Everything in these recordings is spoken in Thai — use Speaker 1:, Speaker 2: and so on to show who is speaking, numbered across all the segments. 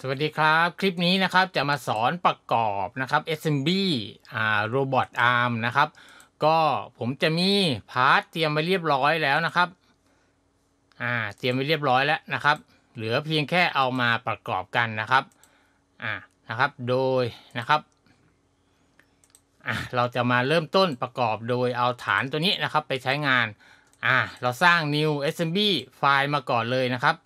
Speaker 1: สวัสดีครับ คลิปนี้นะครับจะมาสอนประกอบนะครับ SMB อ่า Robot Arm นะครับ ก็ผมจะมีพาร์ทเตรียมไว้เรียบร้อยแล้วนะครับอ่าเตรียมไว้เรียบร้อยแล้วนะครับ เหลือเพียงแค่เอามาประกอบกันนะครับอ่านะครับโดยนะครับอ่าเราจะมาเริ่มต้นประกอบโดยเอาฐานตัวนี้นะครับ ไปใช้งานอ่าเราสร้าง new SMB ไฟล์มาก่อนเลยนะครับ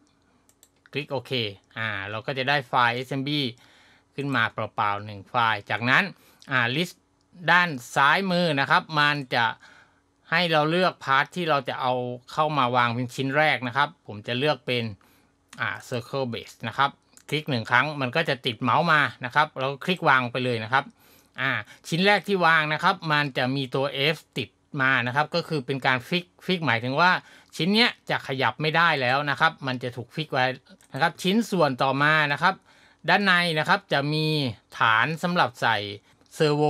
Speaker 1: คลิกโอเค อ่า เราก็จะได้ไฟล์ SMB ขึ้นมาเปล่าๆหนึ่งไฟล์ จากนั้น อ่า ลิสต์ด้านซ้ายมือนะครับ มันจะให้เราเลือก พาร์ทที่เราจะเอาเข้ามาวางเป็นชิ้นแรกนะครับ ผมจะเลือกเป็น อ่า circle base นะครับ คลิกหนึ่งครั้งมันก็จะติดเมาส์มา นะครับ เราคลิกวางไปเลยนะครับ อ่า ชิ้นแรกที่วางนะครับ มันจะมีตัว F ติดมานะครับ ก็คือเป็นการฟิกฟิกหมายถึงว่าชิ้นเนี้ยจะขยับไม่ได้แล้วนะครับ มันจะถูกฟิกไว้นะครับชิ้นส่วนต่อมานะครับ ด้านในนะครับจะมีฐานสำหรับใส่เซอร์โว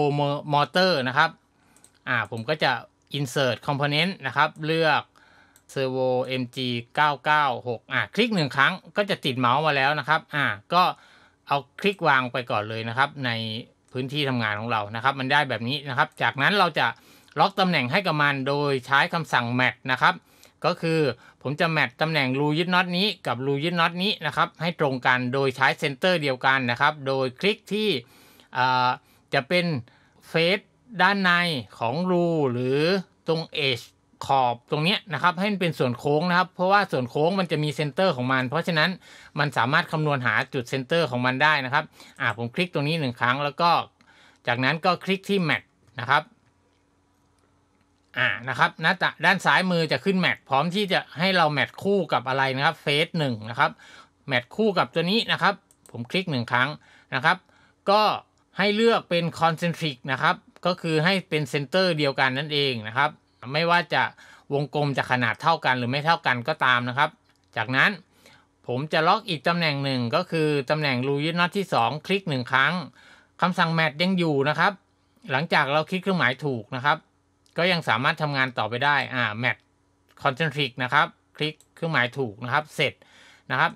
Speaker 1: มอเตอร์นะครับอ่าผมก็จะ insert component นะครับ เลือก servo mg 996อ่าคลิกหนึ่งครั้งก็จะติดเมาส์มาแล้วนะครับอ่าก็เอาคลิกวางไปก่อนเลยนะครับในพื้นที่ทำงานของเรานะครับ มันได้แบบนี้นะครับ จากนั้นเราจะล็อกตำแหน่งให้กับมันโดยใช้คำสั่ง mat นะครับก็คือผมจะแมทตำแหน่งรูยึดน็อตนี้กับรูยึดน็อต นี้นะครับ ให้ตรงกันโดยใช้ เซนเตอร์เดียวกันนะครับ โดยคลิกที่จะเป็นเฟสด้านในของรูหรือตรงเอชขอบตรงนี้นะครับ ให้มันเป็นส่วนโค้งนะครับ เพราะว่าส่วนโค้งมันจะมีเซนเตอร์ของมัน เพราะฉะนั้นมันสามารถคำนวณหาจุดเซนเตอร์ของมันได้นะครับอ่าผมคลิกตรงนี้หนึ่งครั้งแล้วก็ จากนั้นก็คลิกที่แมทนะครับอ่า นะครับนะาตะด้านซ้ายมือจะขึ้นแมทพร้อมที่จะให้เราแมทคู่กับอะไรนะครับเฟสหนึ่งนะครับแมทคู่กับตัวนี้นะครับ ผมคลิกหนึ่งครั้งนะครับ ก็ให้เลือกเป็นคอนเซนทริกนะครับก็คือให้เป็นเซนเตอร์เดียวกันนั่นเองนะครับ ไม่ว่าจะวงกลมจะขนาดเท่ากัน หรือไม่เท่ากันก็ตามนะครับ จากนั้น ผมจะล็อกอีกตำแหน่งหนึ่งก็คือตำแหน่งรูยึดน็อตที่2 คลิก 1 ครั้งคำสั่งแมทยังอยู่นะครับ หลังจากเราคลิกเครื่องหมายถูกนะครับก็ยังสามารถทำงานต่อไปได้ อ่าแมทคอนเซนทริกนะครับ คลิกเครื่องหมายถูกนะครับเสร็จนะครับ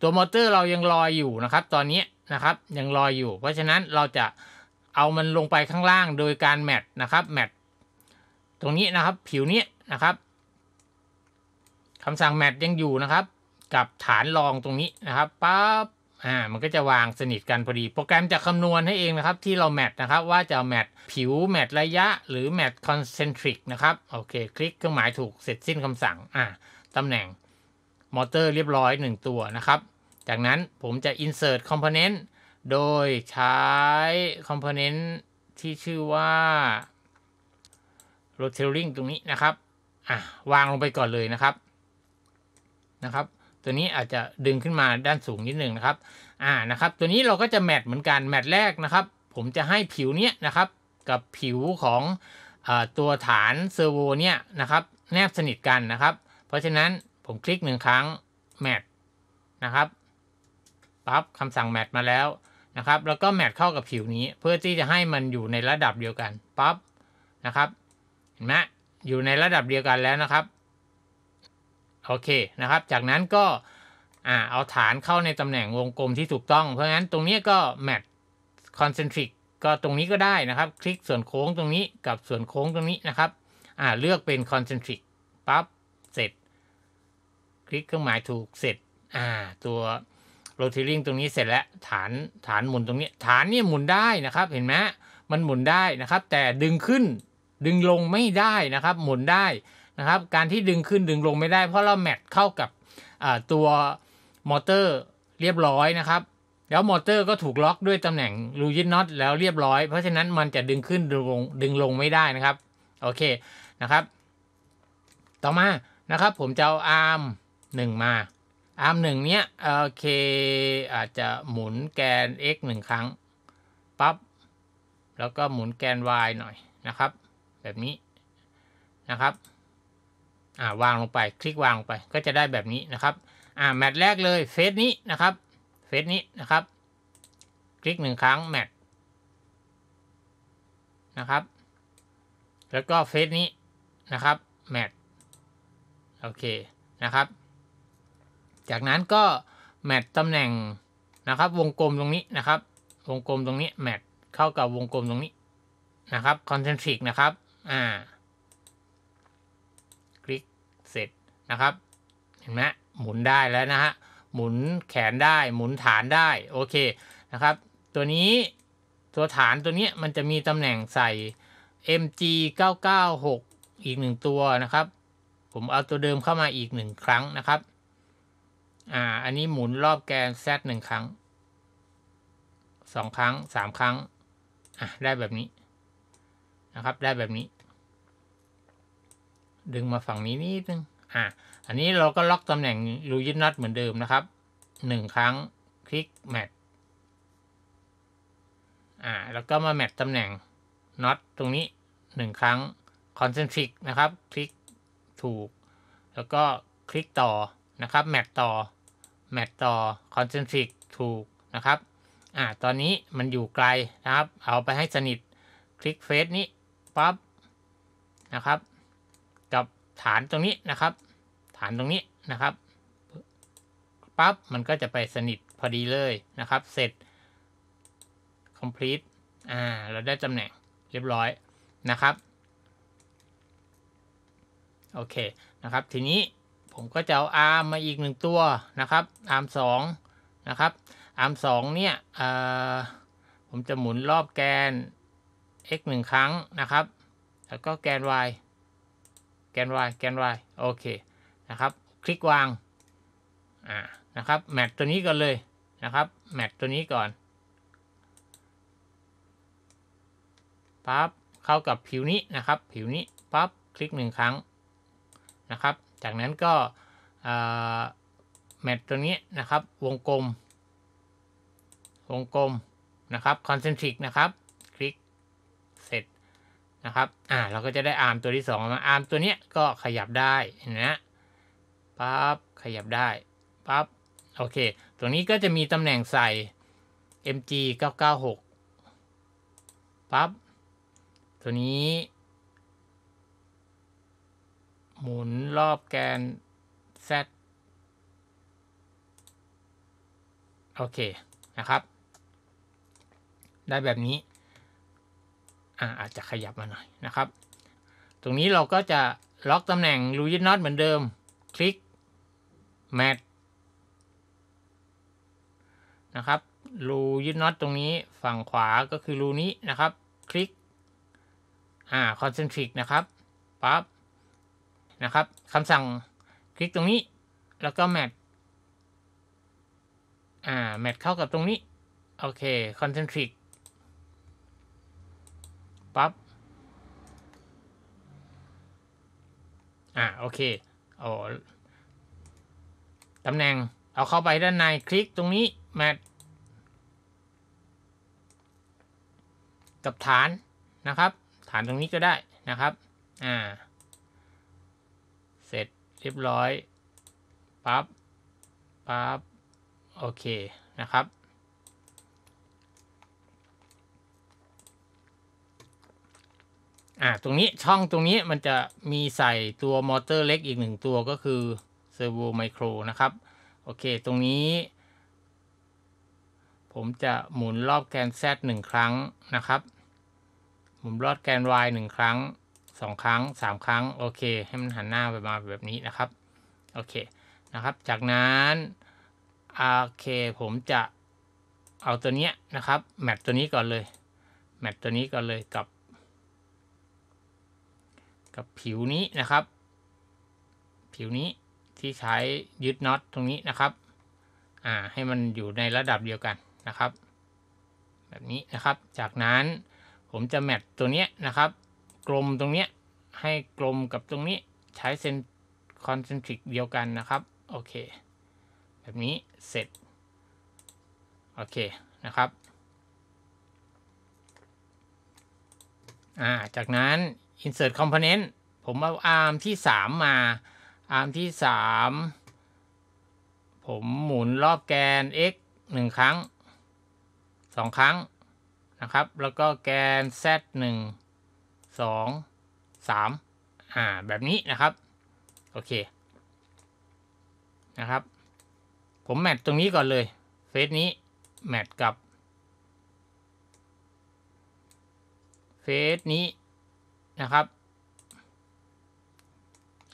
Speaker 1: ตัวมอเตอร์เรายังลอยอยู่นะครับ ตอนนี้นะครับยังลอยอยู่ เพราะฉะนั้นเราจะเอามันลงไปข้างล่างโดยการแมทนะครับแมทตรงนี้นะครับผิวนี้นะครับคำสั่งแมทยังอยู่นะครับ กับฐานรองตรงนี้นะครับปั๊บอ่ามันก็จะวางสนิทกันพอดีโปรแกรมจะคำนวณให้เองนะครับที่เราแมทนะครับว่าจะแมท ผิว แมทระยะหรือ แมท คอนเซนทริกนะครับ โอเค คลิกเครื่องหมายถูกเสร็จสิ้นคำสั่ง อ่าตำแหน่งมอเตอร์เรียบร้อย 1 ตัวนะครับ จากนั้นผมจะ insert component โดยใช้ component ที่ชื่อว่า rotating ตรงนี้นะครับ อ่ะ วางลงไปก่อนเลยนะครับ นะครับตัวนี้อาจจะดึงขึ้นมาด้านสูงนิดหนึ่งนะครับ อ่า นะครับ ตัวนี้เราก็จะแมทเหมือนกัน แมทแรกนะครับ ผมจะให้ผิวเนี้ยนะครับกับผิวของอตัวฐานเซอร์โวเนี่ย นะครับ แนบสนิทกันนะครับ เพราะฉะนั้นผมคลิกหนึ่งครั้งแมทนะครับปั๊บคำสั่งแมทมาแล้วนะครับ แล้วก็แมทเข้ากับผิวนี้ เพื่อที่จะให้มันอยู่ในระดับเดียวกันปั๊บนะครับเห็นไหมอยู่ในระดับเดียวกันแล้วนะครับโอเคนะครับ จากนั้นก็เอาฐานเข้าในตำแหน่งวงกลมที่ถูกต้องเพราะงั้นตรงนี้ก็ แมทคอนเซนทริกก็ตรงนี้ก็ได้นะครับ คลิกส่วนโค้งตรงนี้กับส่วนโค้งตรงนี้นะครับเลือกเป็นคอนเซนทริกปั๊บเสร็จคลิกเครื่องหมายถูกเสร็จตัวโรเตอริงตรงนี้เสร็จแล้วฐานฐานหมุนตรงนี้ ฐานนี่หมุนได้นะครับ เห็นไหมมันหมุนได้นะครับแต่ดึงขึ้นดึงลงไม่ได้นะครับหมุนได้นะครับการที่ดึงขึ้นดึงลงไม่ได้เพราะเราแมทเข้ากับตัวมอเตอร์เรียบร้อยนะครับแล้วมอเตอร์ก็ถูกล็อกด้วยตำแหน่งรูยิตน็อตแล้วเรียบร้อย เพราะฉะนั้นมันจะดึงขึ้นดึงลงดึงลงไม่ได้นะครับโอเคนะครับ ต่อมานะครับ ผมจะเอาอาร์มหนึ่งมาอาร์มหนึ่งเนี้ยโอเค อาจจะหมุนแกน x หนึ่งครั้งปั๊บแล้วก็หมุนแกน y หน่อยนะครับ แบบนี้นะครับอ่าวางลงไปคลิกวางไปก็จะได้แบบนี้นะครับอ่าแมทแรกเลยเฟสนี้นะครับเฟสนี้นะครับ คลิกหนึ่งครั้งแมทนะครับแล้วก็เฟสนี้นะครับแมทโอเคนะครับจากนั้นก็แมทตำแหน่งนะครับวงกลมตรงนี้นะครับ วงกลมตรงนี้แมทเข้ากับวงกลมตรงนี้นะครับคอนเซนทริกนะครับอ่านะครับ เห็นไหมหมุนได้แล้วนะฮะ หมุนแขนได้ หมุนฐานได้ โอเค นะครับ ตัวนี้ ตัวฐานตัวนี้มันจะมีตำแหน่งใส่ mg 996อีกหนึ่งตัวนะครับ ผมเอาตัวเดิมเข้ามาอีกหนึ่งครั้งนะครับ อ่า อันนี้หมุนรอบแกน z หนึ่งครั้ง สองครั้ง สามครั้งอ่ะได้แบบนี้นะครับ ได้แบบนี้ ดึงมาฝั่งนี้นิดนึงอ่ะอันนี้เราก็ล็อกตำแหน่งรูยึดน็อตเหมือนเดิมนะครับหนึ่งครั้งคลิกแมทอ่าแล้วก็มาแมทตำแหน่งน็อตตรงนี้หนึ่งครั้งคอนเซนทริกนะครับ คลิกถูก แล้วก็คลิกต่อนะครับแมทต่อแมทต่อคอนเซนทริกถูกนะครับอ่าตอนนี้มันอยู่ไกลนะครับ เอาไปให้สนิทคลิกเฟสนี้ปั๊บนะครับ กับฐานตรงนี้นะครับผ่านตรงนี้นะครับปั๊บ มันก็จะไปสนิทพอดีเลยนะครับ เสร็จ complete อ่า เราได้ตำแหน่งเรียบร้อยนะครับ โอเค นะครับ ทีนี้ผมก็จะเอาอาร์มมาอีกหนึ่งตัวนะครับ อาร์มสองนะครับ อาร์มสองเนี่ยผมจะหมุนรอบแกน x หนึ่งครั้งนะครับ แล้วก็แกน y แกน y แกน y โอเคะครับคลิกวางอ่านะครับแมทตัวนี้ก่อนเลยนะครับแมทตัวนี้ก่อนปั๊บเข้ากับผิวนี้นะครับผิวนี้ปั๊บคลิกหนึ่งครั้งนะครับจากนั้นก็แมทตัวนี้นะครับวงกลม วงกลมนะครับคอนเซนทริกนะครับคลิกเสร็จนะครับอ่าเราก็จะได้อาร์มตัวที่2มาอาร์มตัวเนี้ยก็ขยับได้เห็นไหมปั๊บ ขยับได้ ปั๊บ โอเค ตรงนี้ก็จะมีตำแหน่งใส่ mg 996 ปั๊บตัวนี้ หมุนรอบแกน z โอเค นะครับ ได้แบบนี้อ่าอาจจะขยับมาหน่อยนะครับ ตรงนี้เราก็จะล็อกตำแหน่งรูยิทน็อตเหมือนเดิม คลิกแมทนะครับ รูยึดน็อตตรงนี้ฝั่งขวาก็คือรูนี้นะครับ คลิก อ่าคอนเซนทริกนะครับปั๊บนะครับคำสั่งคลิกตรงนี้แล้วก็แมทอ่า แมทเข้ากับตรงนี้ โอเคคอนเซนทริกปั๊บอ่า โอเค๋อตำแหน่ง เอาเข้าไปด้านใน คลิกตรงนี้แมทกับฐานนะครับ ฐานตรงนี้ก็ได้นะครับ อ่า เสร็จเรียบร้อยปั๊บปั๊บโอเค นะครับอ่าตรงนี้ช่องตรงนี้มันจะมีใส่ตัวมอเตอร์เล็กอีกหนึ่งตัวก็คือเซอร์โวไมโครนะครับโอเค ตรงนี้ ผมจะหมุนรอบแกน z งครั้งนะครับ หมุนรอบแกน y งครั้งสองครั้งสามครั้ง โอเค ให้มันหันหน้าไปมาแบบนี้นะครับ โอเค นะครับ จากนั้นโอเคผมจะเอาตัวเนี้ยนะครับ แมทตัวนี้ก่อนเลย แมทตัวนี้ก่อนเลยกับกับผิวนี้นะครับ ผิวนี้ที่ใช้ยึดน็อตตรงนี้นะครับ อ่า ให้มันอยู่ในระดับเดียวกันนะครับ แบบนี้นะครับ จากนั้นผมจะแมทตัวเนี้ยนะครับ กลมตรงเนี้ยให้กลมกับตรงนี้ใช้เซนคอนเซนทริกเดียวกันนะครับ โอเค แบบนี้เสร็จ โอเค นะครับ อ่า จากนั้น insert component ผมเอาอาร์มที่ 3 มาอาร์มที่ 3 ผมหมุนรอบแกน x 1 ครั้ง 2 ครั้งนะครับ แล้วก็แกน z 1 2 3อ่าแบบนี้นะครับ โอเคนะครับ ผมแมทตรงนี้ก่อนเลย เฟสนี้ แมทกับ เฟสนี้นะครับ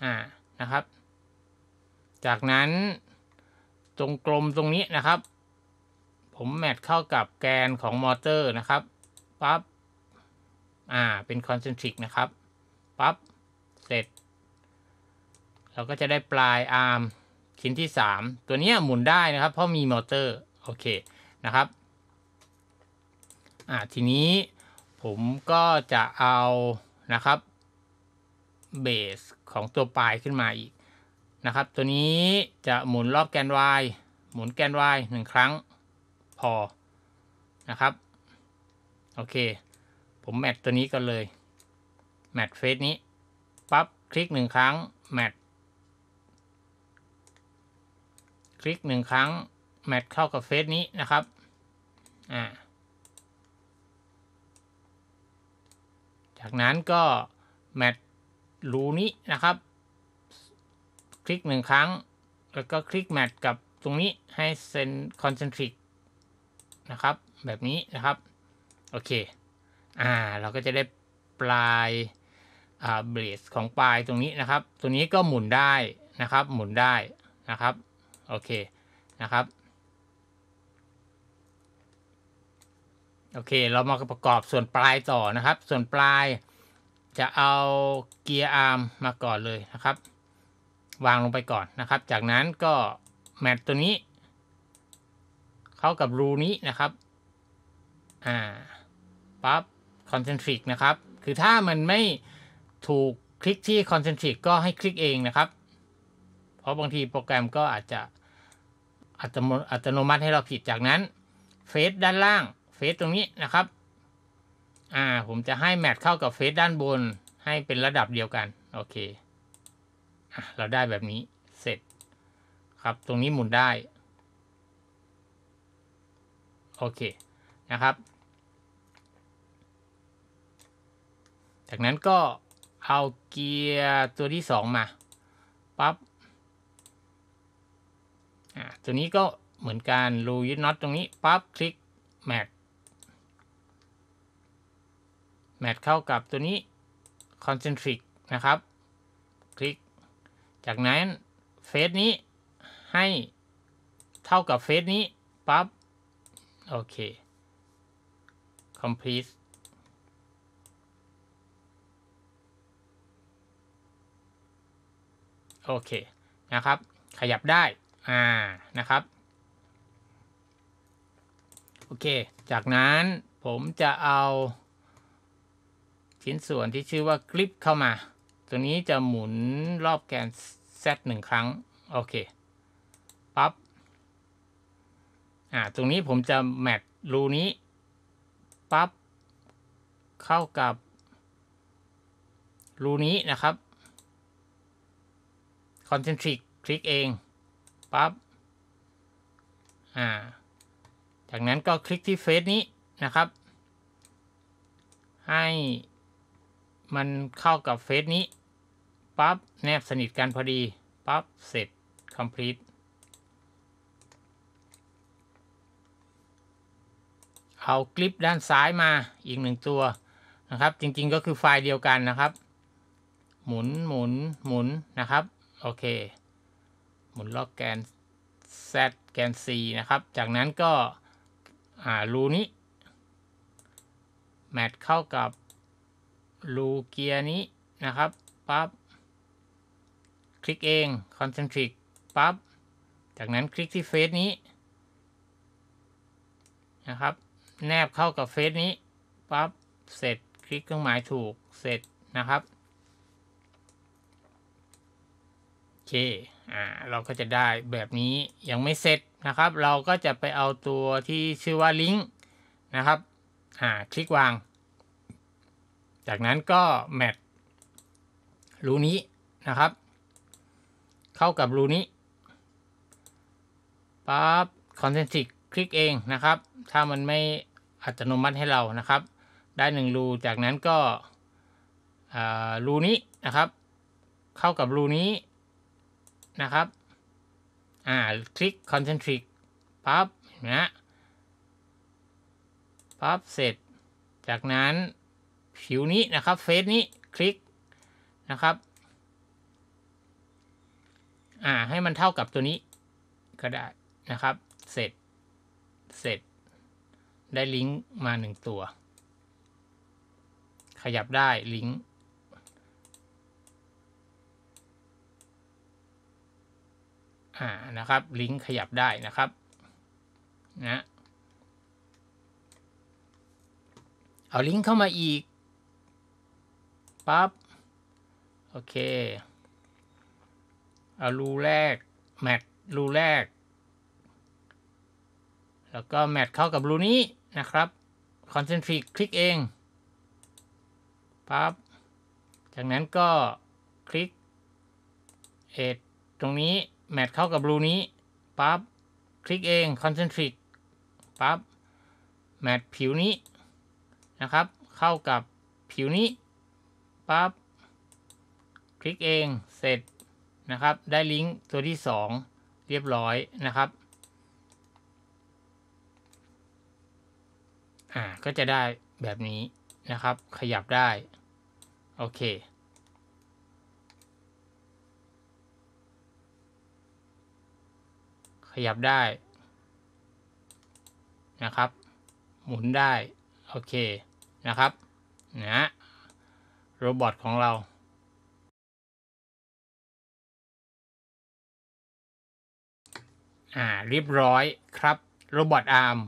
Speaker 1: อ่านะครับ จากนั้นตรงกลมตรงนี้นะครับ ผมแมทเข้ากับแกนของมอเตอร์นะครับปับ๊บอ่าเป็นคอนเซนทริกนะครับปับ๊บเสร็จ เราก็จะได้ปลายอาร์มชิ้นที่ 3 ตัวนี้หมุนได้นะครับ เพราะมีมอเตอร์โอเคนะครับอ่าทีนี้ผมก็จะเอานะครับเบสของตัวปลายขึ้นมาอีกนะครับ ตัวนี้จะหมุนรอบแกน y หมุนแกน y งครั้ง พอนะครับโอเค ผมแมทตัวนี้กันเลย แมทเฟสนี้ปั๊บคลิกหนึ่งครั้ง แมท คลิกหนึ่งครั้ง แมทเข้ากับเฟสนี้นะครับอ่าจากนั้นก็ แมทรูนี้นะครับ คลิกหนึ่งครั้ง แล้วก็คลิกแมทกับตรงนี้ให้เซนคอนเซนทริกนะครับ แบบนี้นะครับโอเคอ่าเราก็จะได้ปลายอ่าเบรสของปลายตรงนี้นะครับตัวนี้ก็หมุนได้นะครับ หมุนได้นะครับโอเคนะครับโอเค เรามาประกอบส่วนปลายต่อนะครับ ส่วนปลายจะเอาเกียร์อาร์มมาก่อนเลยนะครับ วางลงไปก่อนนะครับ จากนั้นก็แมตตัวนี้ เข้ากับรูนี้นะครับอ่าปั๊บคอนเซนทริกนะครับ คือถ้ามันไม่ถูกคลิกที่คอนเซนทริกก็ให้คลิกเองนะครับ เพราะบางทีโปรแกรมก็อาจจะอัตโนมัติให้เราผิดจากนั้นเฟสด้านล่างเฟสตรงนี้นะครับอ่าผมจะให้แมทเข้ากับเฟซด้านบนให้เป็นระดับเดียวกัน โอเคเราได้แบบนี้เสร็จ ครับตรงนี้หมุนได้ โอเค นะครับ จากนั้นก็เอาเกียร์ตัวที่สองมาปับ๊บตัวนี้ก็เหมือนกันรูยึดน็อตตรงนี้ปับ๊บคลิกแมทแมทเข้ากับตัวนี้ concentric นะครับ คลิก จากนั้น เฟสนี้ให้เท่ากับเฟสนี้ปั๊บโอเค complete โอเค นะครับ ขยับได้ อ่า นะครับ โอเค จากนั้นผมจะเอาชิ้นส่วนที่ชื่อว่า คลิปเข้ามา ตัวนี้จะหมุนรอบแกน Z หนึ่งครั้ง โอเค ปับ๊บ อ่า ตรงนี้ผมจะ แมทรูนี้ ปับ๊บ เข้ากับ รูนี้นะครับคอนเซนทริกคลิกเอง ปับ๊บ อ่า จากนั้นก็คลิกที่เฟสนี้นะครับ ให้มันเข้ากับเฟสนี้ปั๊บแนบสนิทกันพอดีปั๊บเสร็จ complete เอาคลิปด้านซ้ายมาอีกหนึ่งตัวนะครับ จริงๆก็คือไฟล์เดียวกันนะครับ หมุนหมุนหมุนนะครับ โอเค หมุนล็อกแกน Z แกน C นะครับ จากนั้นก็รูนี้ แมทเข้ากับรูเกียร์นี้นะครับปั๊บคลิกเองคอนเซนทริกปั๊บจากนั้นคลิกที่เฟสนี้นะครับแนบเข้ากับเฟสนี้ปั๊บเสร็จคลิกเครื่องหมายถูกเสร็จนะครับโอเคอ่าเราก็จะได้แบบนี้ยังไม่เสร็จนะครับ เราก็จะไปเอาตัวที่ชื่อว่าลิงก์นะครับอ่าคลิกวางจากนั้นก็แมทรูนี้นะครับเข้ากับรูนี้ปั๊บคอนเซนทริกคลิกเองนะครับ ถ้ามันไม่อัตโนมัติให้เรานะครับ ได้หนึ่งรูจากนั้นก็รูนี้นะครับเข้ากับรูนี้นะครับอ่าคลิกคอนเซนทริกปั๊บนะปั๊บเสร็จจากนั้นผิวนี้นะครับเฟซนี้คลิกนะครับอ่าให้มันเท่ากับตัวนี้ก็ได้นะครับ เสร็จเสร็จ ได้ลิงก์มาหนึ่งตัวขยับได้ลิงก์อ่านะครับลิงก์ขยับได้นะครับนะเอาลิงก์เข้ามาอีกปั๊บโอเคเอารูแรกแมทรูแรกแล้วก็แมทเข้ากับรูนี้นะครับคอนเซนทริกคลิกเองปั๊บจากนั้นก็คลิกเอ็ดตรงนี้แมทเข้ากับรูนี้ปั๊บคลิกเองคอนเซนทริกปั๊บแมทผิวนี้นะครับเข้ากับผิวนี้ปั๊บคลิกเองเสร็จนะครับ ได้ลิงก์ตัวที่ 2 เรียบร้อยนะครับอ่าก็จะได้แบบนี้นะครับ ขยับได้ โอเค ขยับได้นะครับ หมุนได้ โอเคนะครับ นะโรบอทของเรา อ่า เรียบร้อยครับ โรบอทอาร์ม